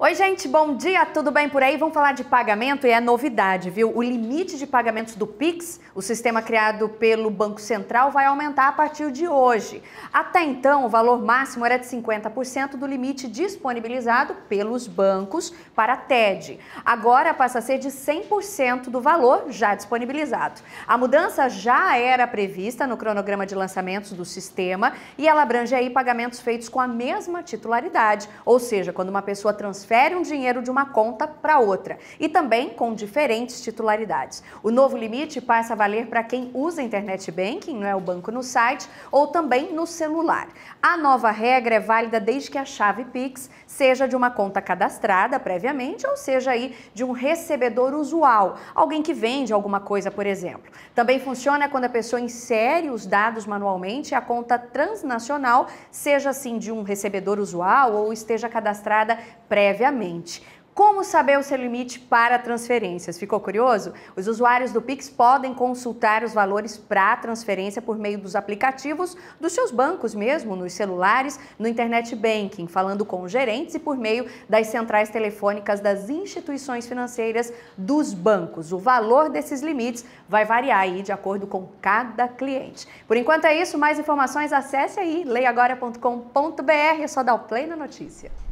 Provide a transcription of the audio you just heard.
Oi, gente, bom dia, tudo bem por aí? Vamos falar de pagamento e é novidade, viu? O limite de pagamentos do Pix, o sistema criado pelo Banco Central, vai aumentar a partir de hoje. Até então, o valor máximo era de 50% do limite disponibilizado pelos bancos para TED. Agora passa a ser de 100% do valor já disponibilizado. A mudança já era prevista no cronograma de lançamentos do sistema e ela abrange aí pagamentos feitos com a mesma titularidade, ou seja, quando uma pessoa transfere transfere um dinheiro de uma conta para outra e também com diferentes titularidades. O novo limite passa a valer para quem usa internet banking, não é o banco no site, ou também no celular. A nova regra é válida desde que a chave Pix seja de uma conta cadastrada previamente ou seja aí de um recebedor usual, alguém que vende alguma coisa, por exemplo. Também funciona quando a pessoa insere os dados manualmente e a conta transnacional seja assim de um recebedor usual ou esteja cadastrada previamente previamente. Como saber o seu limite para transferências? Ficou curioso? Os usuários do Pix podem consultar os valores para transferência por meio dos aplicativos dos seus bancos mesmo, nos celulares, no internet banking, falando com gerentes e por meio das centrais telefônicas das instituições financeiras dos bancos. O valor desses limites vai variar aí de acordo com cada cliente. Por enquanto é isso, mais informações acesse aí leiagora.com.br, é só dar o play na notícia.